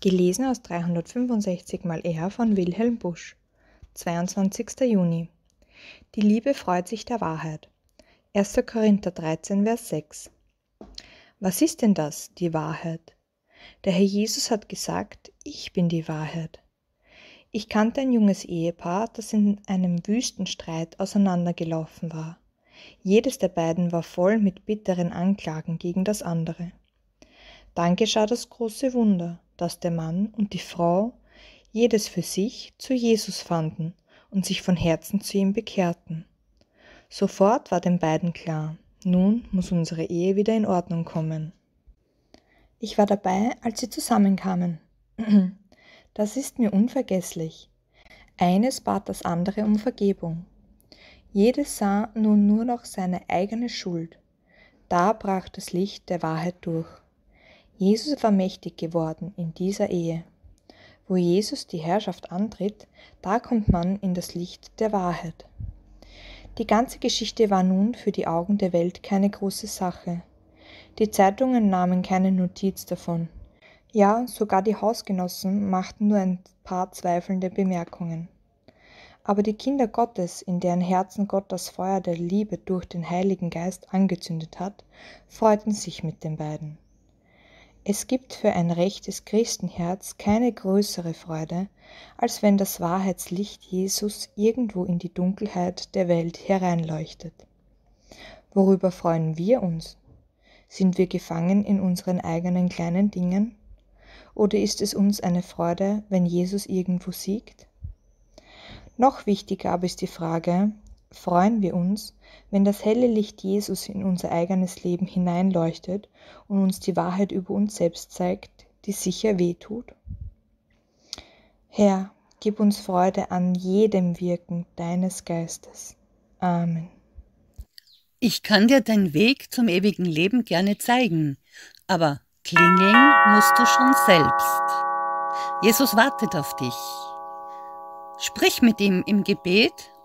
Gelesen aus 365 mal R von Wilhelm Busch. 22. Juni. Die Liebe freut sich der Wahrheit. 1. Korinther 13, Vers 6. Was ist denn das, die Wahrheit? Der Herr Jesus hat gesagt, ich bin die Wahrheit. Ich kannte ein junges Ehepaar, das in einem Wüstenstreit auseinandergelaufen war. Jedes der beiden war voll mit bitteren Anklagen gegen das andere. Dann geschah das große Wunder dass der Mann und die Frau jedes für sich zu Jesus fanden und sich von Herzen zu ihm bekehrten. Sofort war den beiden klar, nun muss unsere Ehe wieder in Ordnung kommen. Ich war dabei, als sie zusammenkamen. Das ist mir unvergesslich. Eines bat das andere um Vergebung. Jedes sah nun nur noch seine eigene Schuld. Da brach das Licht der Wahrheit durch. Jesus war mächtig geworden in dieser Ehe. Wo Jesus die Herrschaft antritt, da kommt man in das Licht der Wahrheit. Die ganze Geschichte war nun für die Augen der Welt keine große Sache. Die Zeitungen nahmen keine Notiz davon. Ja, sogar die Hausgenossen machten nur ein paar zweifelnde Bemerkungen. Aber die Kinder Gottes, in deren Herzen Gott das Feuer der Liebe durch den Heiligen Geist angezündet hat, freuten sich mit den beiden. Es gibt für ein rechtes Christenherz keine größere Freude, als wenn das Wahrheitslicht Jesus irgendwo in die Dunkelheit der Welt hereinleuchtet. Worüber freuen wir uns? Sind wir gefangen in unseren eigenen kleinen Dingen? Oder ist es uns eine Freude, wenn Jesus irgendwo siegt? Noch wichtiger aber ist die Frage, freuen wir uns, wenn das helle Licht Jesus in unser eigenes Leben hineinleuchtet und uns die Wahrheit über uns selbst zeigt, die sicher weh tut? Herr, gib uns Freude an jedem Wirken deines Geistes. Amen. Ich kann dir deinen Weg zum ewigen Leben gerne zeigen, aber klingeln musst du schon selbst. Jesus wartet auf dich. Sprich mit ihm im Gebet